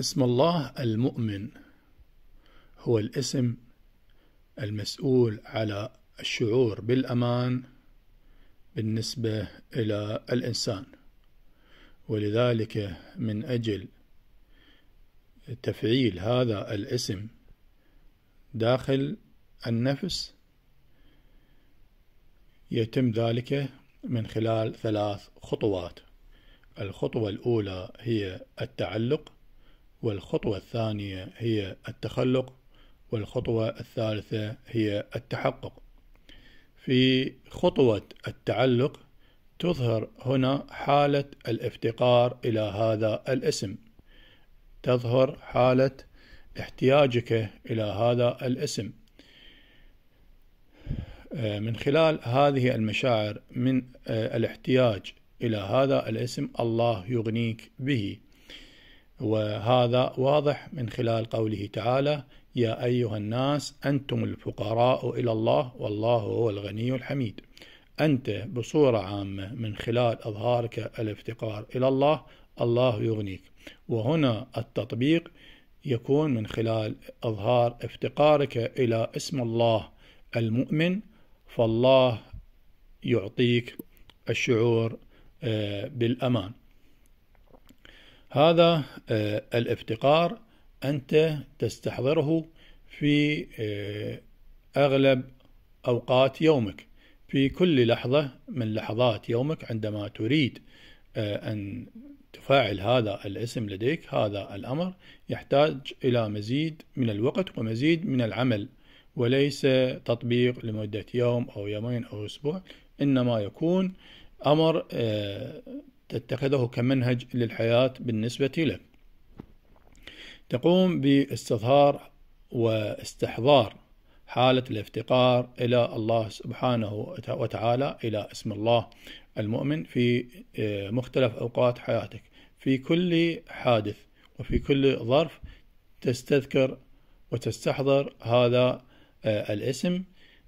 اسم الله المؤمن هو الاسم المسؤول على الشعور بالامان بالنسبه الى الانسان ولذلك من اجل تفعيل هذا الاسم داخل النفس يتم ذلك من خلال ثلاث خطوات الخطوه الاولى هي التعلق والخطوة الثانية هي التخلق والخطوة الثالثة هي التحقق في خطوة التعلق تظهر هنا حالة الافتقار إلى هذا الاسم تظهر حالة احتياجك إلى هذا الاسم آه، من خلال هذه المشاعر من آه، الاحتياج إلى هذا الاسم الله يغنيك به وهذا واضح من خلال قوله تعالى يا ايها الناس انتم الفقراء الى الله والله هو الغني الحميد انت بصوره عامه من خلال اظهارك الافتقار الى الله الله يغنيك وهنا التطبيق يكون من خلال اظهار افتقارك الى اسم الله المؤمن فالله يعطيك الشعور آه، بالامان هذا آه، الافتقار أنت تستحضره في آه، أغلب أوقات يومك في كل لحظة من لحظات يومك عندما تريد آه، أن تفاعل هذا الاسم لديك هذا الأمر يحتاج إلى مزيد من الوقت ومزيد من العمل وليس تطبيق لمدة يوم أو يومين أو أسبوع إنما يكون أمر تتخذه كمنهج للحياة بالنسبة له تقوم باستظهار واستحضار حالة الافتقار إلى الله سبحانه وتعالى إلى اسم الله المؤمن في آه، مختلف أوقات حياتك في كل حادث وفي كل ظرف تستذكر وتستحضر هذا آه، الاسم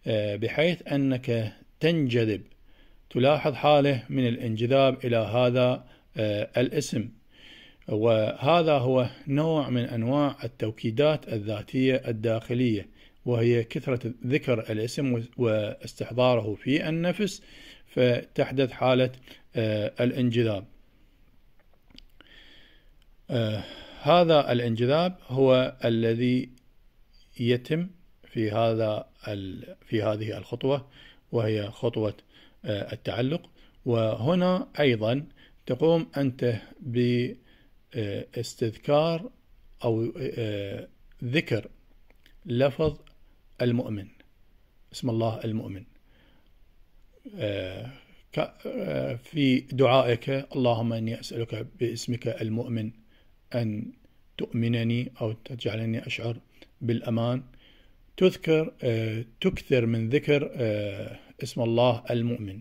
آه، بحيث أنك تنجذب تلاحظ حاله من الانجذاب إلى هذا آه، الاسم وهذا هو نوع من أنواع التوكيدات الذاتية الداخلية وهي كثرة ذكر الاسم واستحضاره في النفس فتحدث حالة آه، الانجذاب آه، هذا الانجذاب هو الذي يتم في هذا في هذه الخطوة وهي خطوة آه، التعلق وهنا أيضا تقوم أنت باستذكار أو آه، ذكر لفظ المؤمن اسم الله المؤمن آه، في دعائك اللهم إني أسألك باسمك المؤمن أن تؤمنني أو تجعلني أشعر بالأمان تذكر تكثر من ذكر اسم الله المؤمن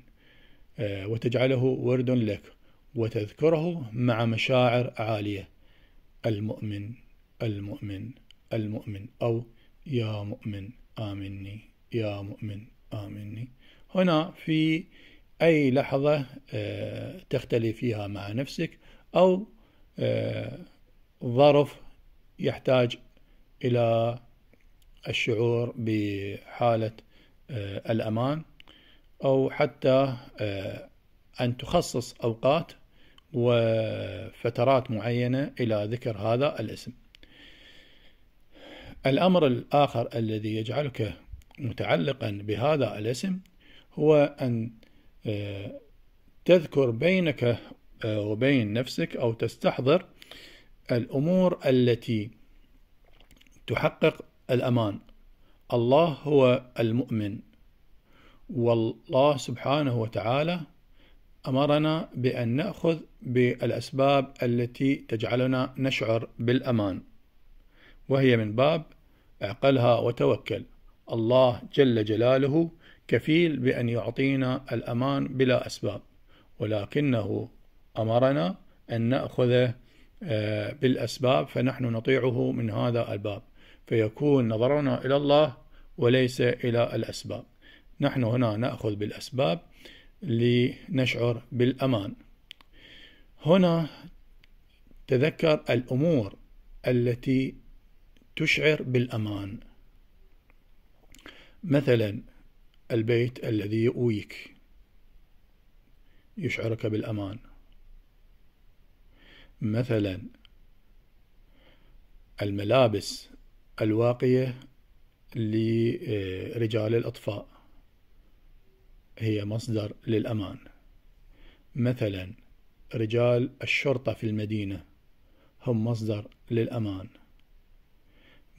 آه، وتجعله ورد لك وتذكره مع مشاعر عالية المؤمن المؤمن المؤمن أو يا مؤمن آمني يا مؤمن آمني هنا في أي لحظة آه، تختلي فيها مع نفسك أو آه، ظرف يحتاج إلى الشعور بحالة الأمان أو حتى آه، أن تخصص أوقات وفترات معينة إلى ذكر هذا الاسم الأمر الآخر الذي يجعلك متعلقا بهذا الاسم هو أن آه، تذكر بينك آه، وبين نفسك أو تستحضر الأمور التي تحقق الأمان الله هو المؤمن والله سبحانه وتعالى امرنا بان ناخذ بالاسباب التي تجعلنا نشعر بالامان وهي من باب اعقلها وتوكل الله جل جلاله كفيل بان يعطينا الامان بلا اسباب ولكنه امرنا ان ناخذه آه، بالاسباب فنحن نطيعه من هذا الباب فيكون نظرنا الى الله وليس الى الاسباب نحن هنا نأخذ بالأسباب لنشعر بالأمان هنا تذكر الأمور التي تشعر بالأمان مثلا البيت الذي يؤويك يشعرك بالأمان مثلا الملابس الواقية لرجال الأطفاء هي مصدر للأمان مثلا رجال الشرطة في المدينة هم مصدر للأمان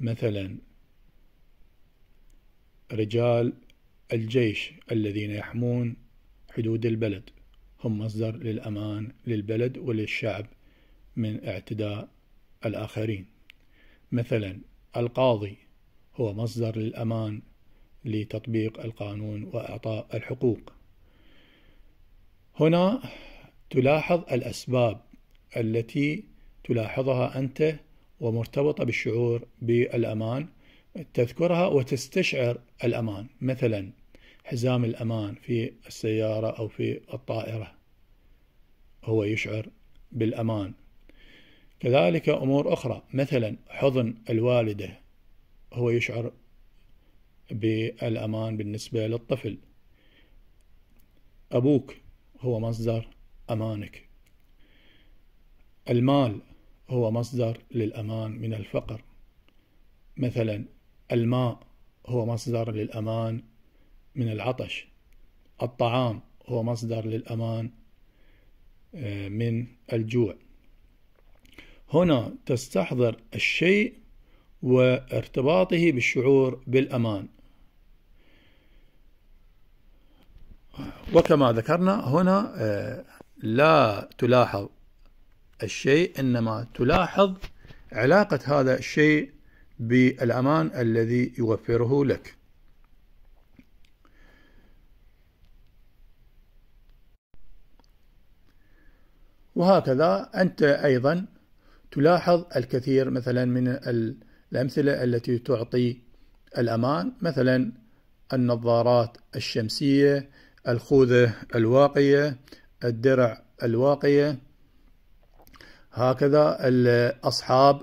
مثلا رجال الجيش الذين يحمون حدود البلد هم مصدر للأمان للبلد وللشعب من اعتداء الآخرين مثلا القاضي هو مصدر للأمان لتطبيق القانون واعطاء الحقوق. هنا تلاحظ الاسباب التي تلاحظها انت ومرتبطه بالشعور بالامان تذكرها وتستشعر الامان مثلا حزام الامان في السياره او في الطائره هو يشعر بالامان كذلك امور اخرى مثلا حضن الوالده هو يشعر بالامان بالنسبه للطفل ابوك هو مصدر امانك المال هو مصدر للامان من الفقر مثلا الماء هو مصدر للامان من العطش الطعام هو مصدر للامان آه، من الجوع هنا تستحضر الشيء وارتباطه بالشعور بالامان وكما ذكرنا هنا آه، لا تلاحظ الشيء إنما تلاحظ علاقة هذا الشيء بالأمان الذي يوفره لك وهكذا أنت أيضا تلاحظ الكثير مثلا من الأمثلة التي تعطي الأمان مثلا النظارات الشمسية الخوذة الواقية الدرع الواقية هكذا الأصحاب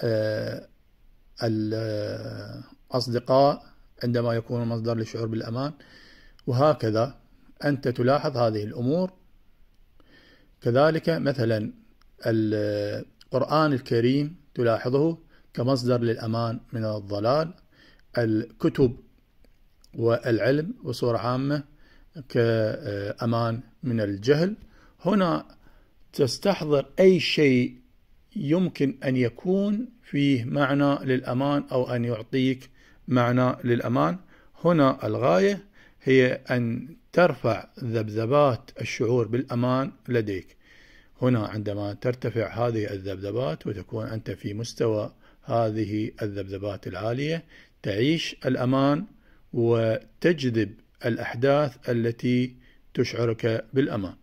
آه، الأصدقاء آه، عندما يكون مصدر للشعور بالأمان وهكذا أنت تلاحظ هذه الأمور كذلك مثلا القرآن الكريم تلاحظه كمصدر للأمان من الضلال الكتب والعلم بصورة عامة كأمان من الجهل هنا تستحضر أي شيء يمكن أن يكون فيه معنى للأمان أو أن يعطيك معنى للأمان هنا الغاية هي أن ترفع ذبذبات الشعور بالأمان لديك هنا عندما ترتفع هذه الذبذبات وتكون أنت في مستوى هذه الذبذبات العالية تعيش الأمان وتجذب الأحداث التي تشعرك بالأمان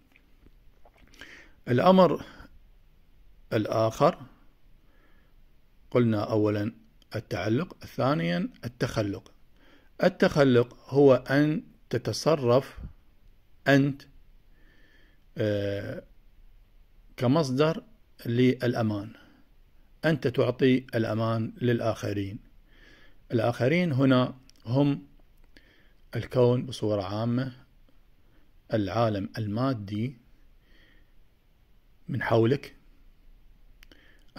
الأمر الآخر قلنا أولا التعلق ثانيا التخلق التخلق هو أن تتصرف أنت آه، كمصدر للأمان أنت تعطي الأمان للآخرين الآخرين هنا هم الكون بصورة عامة العالم المادي من حولك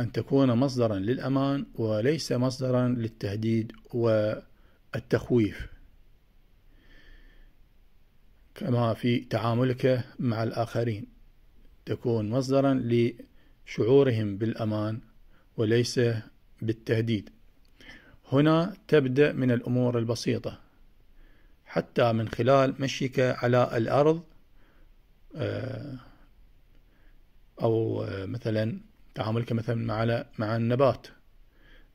أن تكون مصدرا للأمان وليس مصدرا للتهديد والتخويف كما في تعاملك مع الآخرين تكون مصدرا لشعورهم بالأمان وليس بالتهديد هنا تبدأ من الأمور البسيطة حتى من خلال مشيك على الأرض آه، أو آه، مثلا تعاملك مثلا مع مع النبات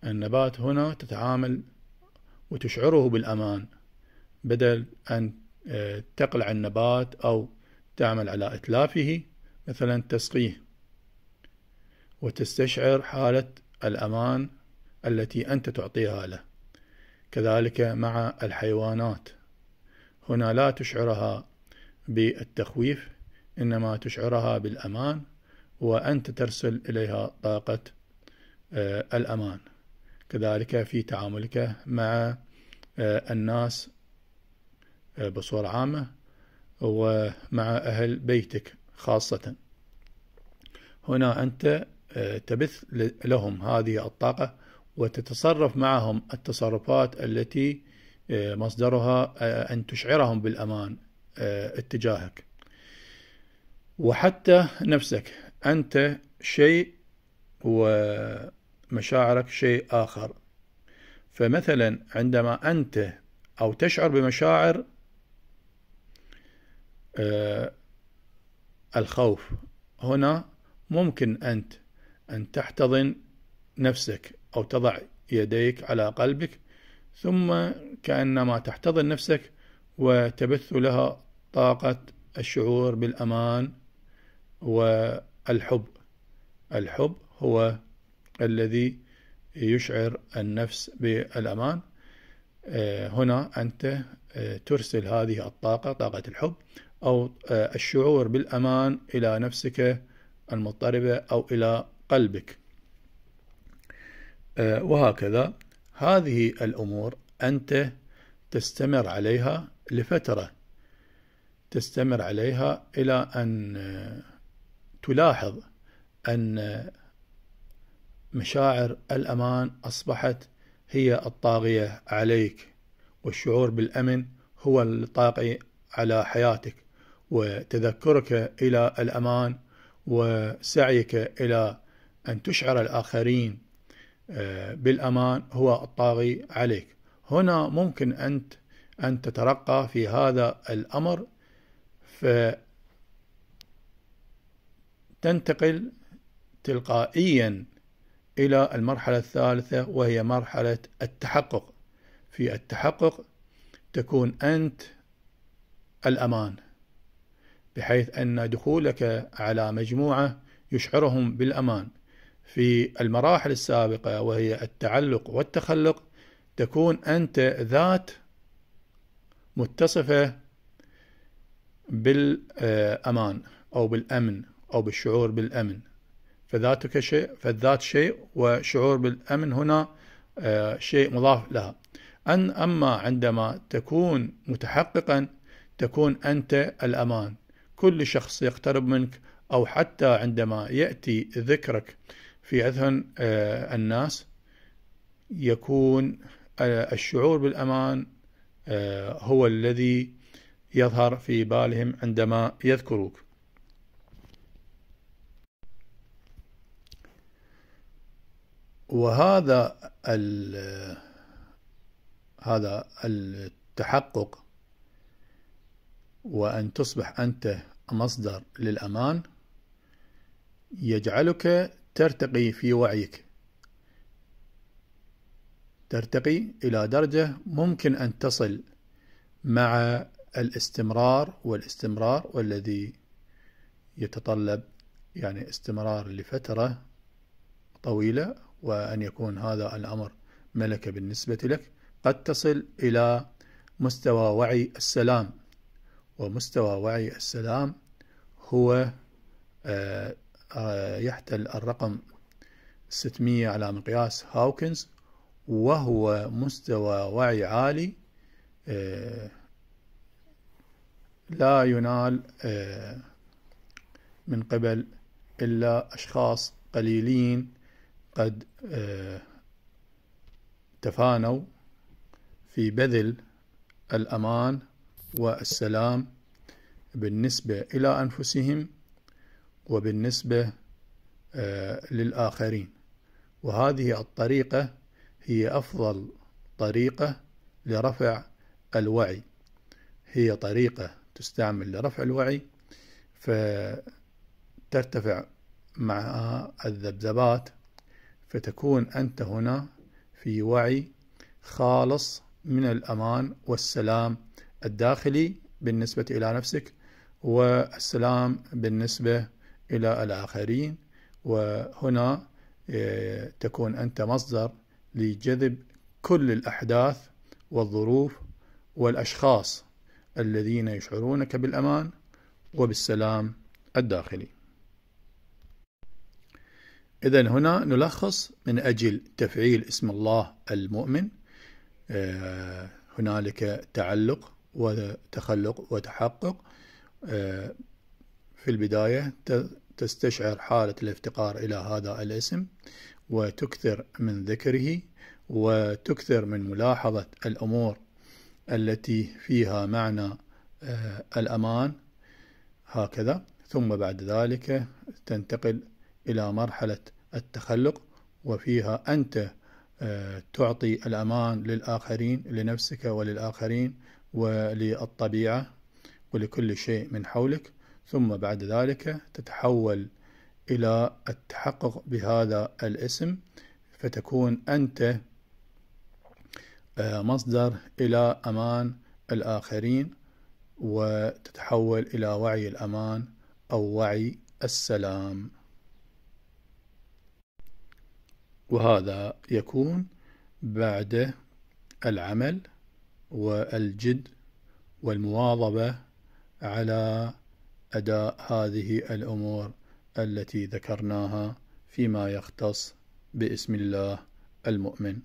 النبات هنا تتعامل وتشعره بالأمان بدل أن آه، تقلع النبات أو تعمل على إتلافه مثلا تسقيه وتستشعر حالة الأمان التي أنت تعطيها له كذلك مع الحيوانات هنا لا تشعرها بالتخويف إنما تشعرها بالأمان وأنت ترسل إليها طاقة آه، الأمان كذلك في تعاملك مع آه، الناس آه، بصورة عامة ومع أهل بيتك خاصة هنا أنت تبث لهم هذه الطاقة وتتصرف معهم التصرفات التي آه، مصدرها آه، أن تشعرهم بالأمان آه، اتجاهك وحتى نفسك أنت شيء ومشاعرك شيء آخر فمثلا عندما أنت أو تشعر بمشاعر الخوف هنا ممكن أنت أن تحتضن نفسك أو تضع يديك على قلبك ثم كأنما تحتضن نفسك وتبث لها طاقة الشعور بالأمان والحب الحب هو الذي يشعر النفس بالأمان آه، هنا أنت آه، ترسل هذه الطاقة طاقة الحب أو آه، الشعور بالأمان إلى نفسك المضطربة أو إلى قلبك وهكذا هذه الأمور أنت تستمر عليها لفترة تستمر عليها إلى أن آه، تلاحظ أن آه، مشاعر الأمان أصبحت هي الطاغية عليك والشعور بالأمن هو الطاغي على حياتك وتذكرك إلى الأمان وسعيك إلى أن تشعر الآخرين آه، بالأمان هو الطاغي عليك هنا ممكن أنت أن تترقى في هذا الأمر فتنتقل تلقائيا إلى المرحلة الثالثة وهي مرحلة التحقق في التحقق تكون أنت الأمان بحيث أن دخولك على مجموعة يشعرهم بالأمان في المراحل السابقة وهي التعلق والتخلق تكون أنت ذات متصفة بالأمان أو بالأمن أو بالشعور بالأمن فذاتك شيء فالذات شيء وشعور بالأمن هنا آه، شيء مضاف لها أن أما عندما تكون متحققا تكون أنت الأمان كل شخص يقترب منك أو حتى عندما يأتي ذكرك في أذهن آه، الناس يكون آه، الشعور بالأمان آه، هو الذي يظهر في بالهم عندما يذكروك وهذا ال هذا التحقق وأن تصبح أنت مصدر للأمان يجعلك ترتقي في وعيك ترتقي إلى درجة ممكن أن تصل مع الاستمرار والاستمرار والذي يتطلب يعني استمرار لفترة طويلة وأن يكون هذا الأمر ملكة بالنسبة لك قد تصل إلى مستوى وعي السلام ومستوى وعي السلام هو آه، آه، يحتل الرقم 600 على مقياس هاوكنز وهو مستوى وعي عالي آه، لا ينال آه، من قبل إلا أشخاص قليلين قد تفانوا في بذل الأمان والسلام بالنسبة إلى أنفسهم وبالنسبة آه، للآخرين وهذه الطريقة هي أفضل طريقة لرفع الوعي هي طريقة تستعمل لرفع الوعي فترتفع معها الذبذبات فتكون أنت هنا في وعي خالص من الأمان والسلام الداخلي بالنسبة إلى نفسك والسلام بالنسبة إلى الآخرين وهنا آه، تكون أنت مصدر لجذب كل الأحداث والظروف والأشخاص الذين يشعرونك بالأمان وبالسلام الداخلي إذا هنا نلخص من أجل تفعيل اسم الله المؤمن آه، هنالك تعلق وتخلق وتحقق آه، في البداية تستشعر حالة الافتقار إلى هذا الاسم وتكثر من ذكره وتكثر من ملاحظة الأمور التي فيها معنى آه، الأمان هكذا ثم بعد ذلك تنتقل إلى مرحلة التخلق وفيها أنت آه، تعطي الأمان للآخرين لنفسك وللآخرين وللطبيعة ولكل شيء من حولك ثم بعد ذلك تتحول إلى التحقق بهذا الاسم فتكون أنت آه، مصدر إلى أمان الآخرين وتتحول إلى وعي الأمان أو وعي السلام وهذا يكون بعد العمل والجد والمواظبة على أداء هذه الأمور التي ذكرناها فيما يختص باسم الله المؤمن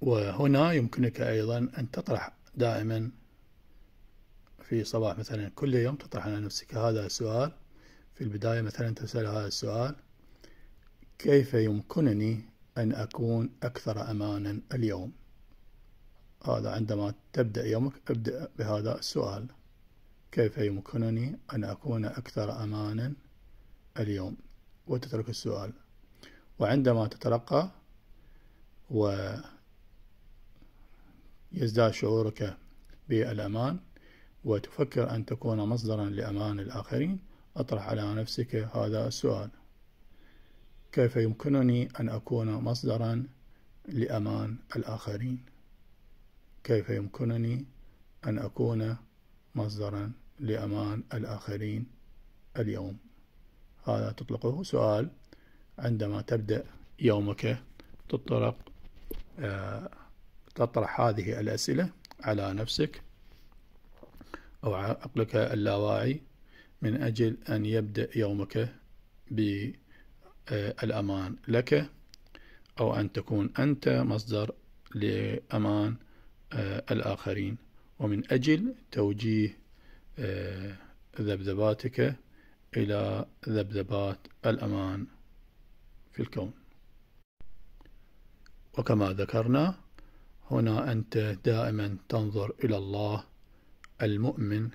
وهنا يمكنك أيضا أن تطرح دائما في صباح مثلا كل يوم تطرح على نفسك هذا السؤال في البداية مثلا تسأل هذا السؤال كيف يمكنني أن أكون أكثر أمانا اليوم؟ هذا عندما تبدأ يومك ابدأ بهذا السؤال كيف يمكنني أن أكون أكثر أمانا اليوم وتترك السؤال وعندما تترقى ويزداد شعورك بالأمان وتفكر أن تكون مصدرا لأمان الآخرين أطرح على نفسك هذا السؤال كيف يمكنني أن أكون مصدرا لأمان الآخرين كيف يمكنني أن أكون مصدرا لأمان الآخرين اليوم هذا تطلقه سؤال عندما تبدأ يومك تطرق آه، تطرح هذه الأسئلة على نفسك أو عقلك اللاواعي من أجل أن يبدأ يومك بالأمان لك أو أن تكون أنت مصدر لأمان آه، الآخرين ومن أجل توجيه آه، ذبذباتك إلى ذبذبات الأمان في الكون وكما ذكرنا هنا أنت دائما تنظر إلى الله المؤمن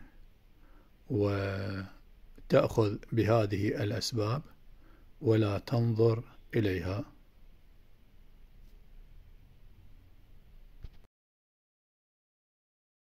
وتأخذ بهذه الأسباب ولا تنظر إليها